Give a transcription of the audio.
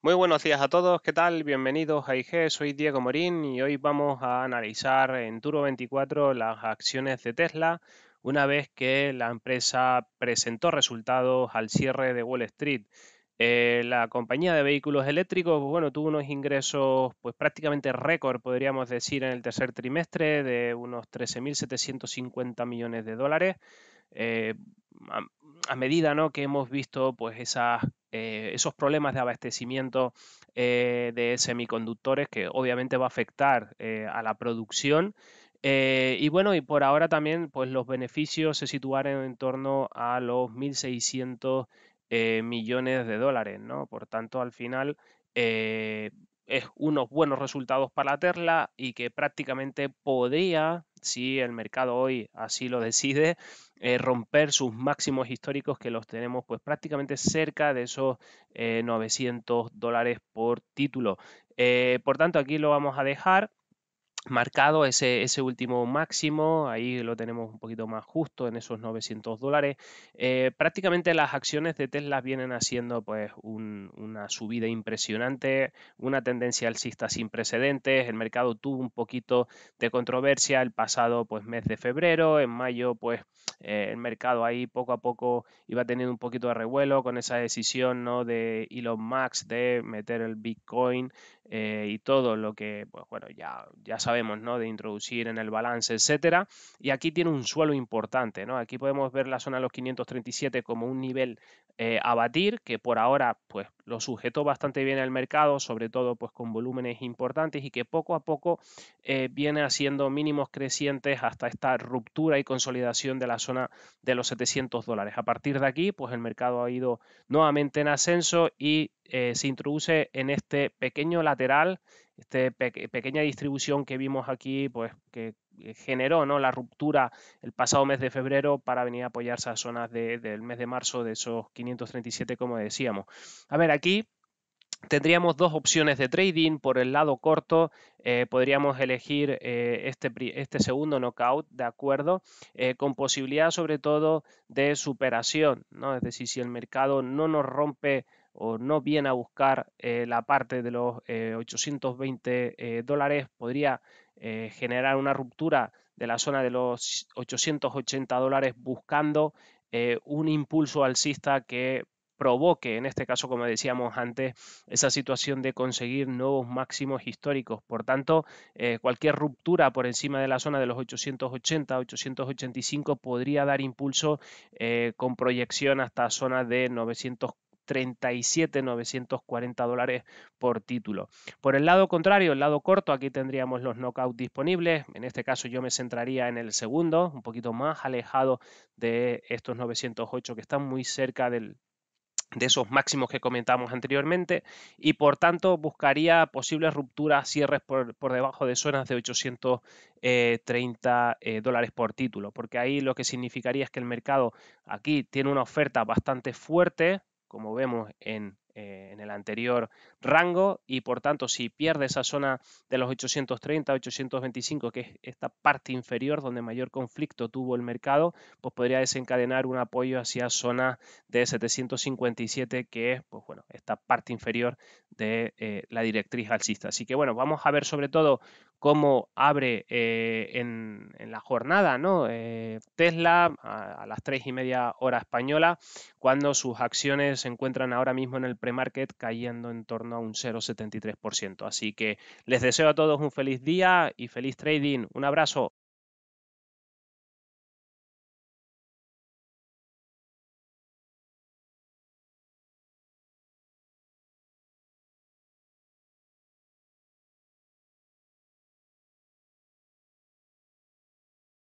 Muy buenos días a todos, ¿qué tal? Bienvenidos a IG, soy Diego Morín y hoy vamos a analizar en Turo 24 las acciones de Tesla una vez que la empresa presentó resultados al cierre de Wall Street. Eh, la compañía de vehículos eléctricos, bueno, tuvo unos ingresos pues prácticamente récord, podríamos decir, en el tercer trimestre de unos 13.750 millones de dólares. Eh, a medida ¿no? que hemos visto pues esas eh, esos problemas de abastecimiento eh, de semiconductores que obviamente va a afectar eh, a la producción. y bueno, y por ahora también pues los beneficios se situaron en torno a los 1.600 millones de dólares, ¿no? Por tanto, al final es unos buenos resultados para la Terla y que prácticamente podría, si el mercado hoy así lo decide, eh, romper sus máximos históricos que los tenemos pues prácticamente cerca de esos 900 eh, dólares por título. Eh, por tanto, aquí lo vamos a dejar marcado ese, ese, último máximo, ahí lo tenemos un poquito más justo en esos 900 dólares. Eh, prácticamente las acciones de Tesla vienen haciendo pues una subida impresionante, una tendencia alcista sin precedentes, el mercado tuvo un poquito de controversia el pasado pues mes de febrero, en mayo pues eh, el mercado ahí poco a poco iba teniendo un poquito de revuelo con esa decisión ¿no? de Elon Musk de meter el Bitcoin eh, y todo lo que, pues bueno, ya, ya sabemos, ¿no? De introducir en el balance, etcétera. Y aquí tiene un suelo importante, ¿no? Aquí podemos ver la zona de los 537 como un nivel eh, a batir, que por ahora, pues lo sujetó bastante bien el mercado, sobre todo pues con volúmenes importantes y que poco a poco eh, viene haciendo mínimos crecientes hasta esta ruptura y consolidación de la zona de los 700 dólares. A partir de aquí, pues el mercado ha ido nuevamente en ascenso y eh, se introduce en este pequeño lateral, esta pequeña distribución que vimos aquí, pues que eh, generó ¿no? la ruptura el pasado mes de febrero para venir a apoyarse a zonas del mes de marzo de esos 537, como decíamos. A ver, aquí tendríamos dos opciones de trading. Por el lado corto, eh, podríamos elegir eh, este, este, segundo knockout, ¿de acuerdo? con posibilidad sobre todo de superación, ¿no? Es decir, si el mercado no nos rompe o no viene a buscar la parte de los 820 dólares, podría eh, generar una ruptura de la zona de los 880 dólares buscando eh, un impulso alcista que provoque, en este caso, como decíamos antes, esa situación de conseguir nuevos máximos históricos. Por tanto, eh, cualquier ruptura por encima de la zona de los 880, 885 podría dar impulso con proyección hasta zona de 940. 37.940 dólares por título. Por el lado contrario, el lado corto, aquí tendríamos los knockouts disponibles. En este caso yo me centraría en el segundo, un poquito más alejado de estos 908 que están muy cerca del, de esos máximos que comentamos anteriormente y por tanto buscaría posibles rupturas, cierres por, debajo de zonas de 830 dólares por título, porque ahí lo que significaría es que el mercado aquí tiene una oferta bastante fuerte, como vemos eh, en, el anterior rango, y por tanto si pierde esa zona de los 830, 825, que es esta parte inferior donde mayor conflicto tuvo el mercado, pues podría desencadenar un apoyo hacia zona de 757, que es pues bueno, esta parte inferior de eh, la directriz alcista. Así que bueno, vamos a ver sobre todo cómo abre eh, en, la jornada ¿no? Eh, Tesla a, las tres y media hora española, cuando sus acciones se encuentran ahora mismo en el pre-market cayendo en torno a un 0,73%. Así que les deseo a todos un feliz día y feliz trading. Un abrazo.